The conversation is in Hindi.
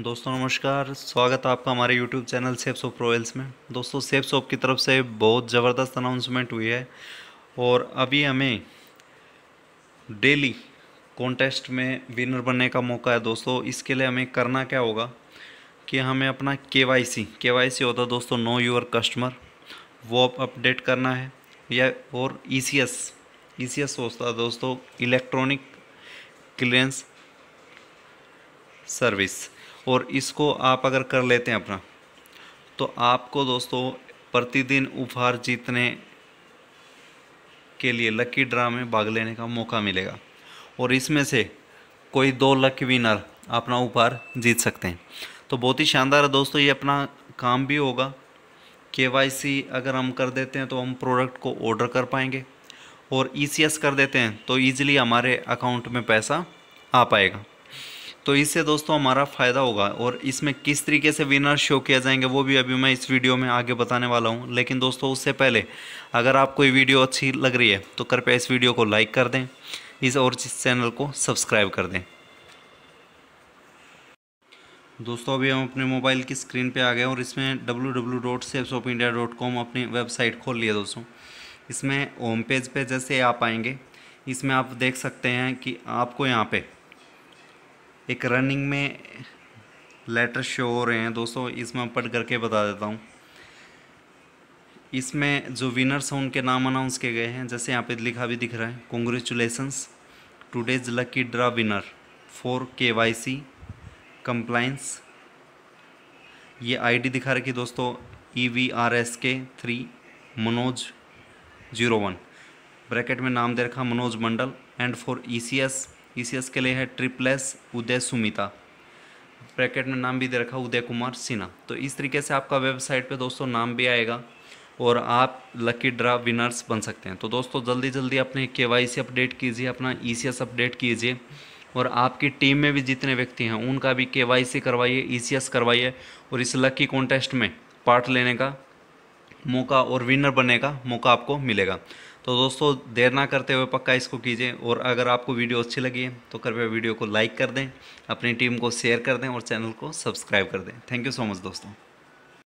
दोस्तों नमस्कार स्वागत है आपका हमारे YouTube channel safe shop royals में दोस्तों सेफ सॉप की तरफ से बहुत ज़बरदस्त अनाउंसमेंट हुई है और अभी हमें डेली कॉन्टेस्ट में विनर बनने का मौका है दोस्तों इसके लिए हमें करना क्या होगा कि हमें अपना के वाई सी के वाई सी होता है दोस्तों नो योर कस्टमर वो अपडेट करना है या और ई C S E C S होता है दोस्तों इलेक्ट्रॉनिक क्लियरेंस सर्विस और इसको आप अगर कर लेते हैं अपना तो आपको दोस्तों प्रतिदिन उपहार जीतने के लिए लकी ड्रा में भाग लेने का मौका मिलेगा और इसमें से कोई दो लकी विनर अपना उपहार जीत सकते हैं तो बहुत ही शानदार है दोस्तों ये अपना काम भी होगा के अगर हम कर देते हैं तो हम प्रोडक्ट को ऑर्डर कर पाएंगे और ई e कर देते हैं तो ईज़िली हमारे अकाउंट में पैसा आ पाएगा तो इससे दोस्तों हमारा फ़ायदा होगा और इसमें किस तरीके से विनर शो किया जाएंगे वो भी अभी मैं इस वीडियो में आगे बताने वाला हूँ लेकिन दोस्तों उससे पहले अगर आपको ये वीडियो अच्छी लग रही है तो कृपया इस वीडियो को लाइक कर दें इस और इस चैनल को सब्सक्राइब कर दें दोस्तों अभी हम अपने मोबाइल की स्क्रीन पे आ गए और इसमें W W dot of India dot com अपनी वेबसाइट खोल लिया दोस्तों इसमें होम पेज पे जैसे आप आएंगे इसमें आप देख सकते हैं कि आपको यहाँ पे एक रनिंग में लेटर शो हो रहे हैं दोस्तों इसमें पढ़ करके बता देता हूँ इसमें जो विनर्स हैं उनके नाम अनाउंस किए गए हैं जैसे यहाँ पे लिखा भी दिख रहा है congratulations today's lucky draw winner for K Y C compliance ये आईडी दिखा रखी दोस्तों E V R S K three Manoj zero one bracket में नाम दे रखा Manoj Mandal and for E C S ECS के लिए है ट्रिपलेस उदय सुमिता ब्रैकेट में नाम भी दे रखा उदय कुमार सिन्हा तो इस तरीके से आपका वेबसाइट पे दोस्तों नाम भी आएगा और आप लकी ड्रा विनर्स बन सकते हैं तो दोस्तों जल्दी जल्दी अपने के अपडेट कीजिए अपना ई e अपडेट कीजिए और आपकी टीम में भी जितने व्यक्ति हैं उनका भी के करवाइए ई e करवाइए और इस लकी कॉन्टेस्ट में पार्ट लेने का मौका और विनर बनने का मौका आपको मिलेगा तो दोस्तों देर ना करते हुए पक्का इसको कीजिए और अगर आपको वीडियो अच्छी लगी है तो कृपया वीडियो को लाइक कर दें अपनी टीम को शेयर कर दें और चैनल को सब्सक्राइब कर दें थैंक यू सो मच दोस्तों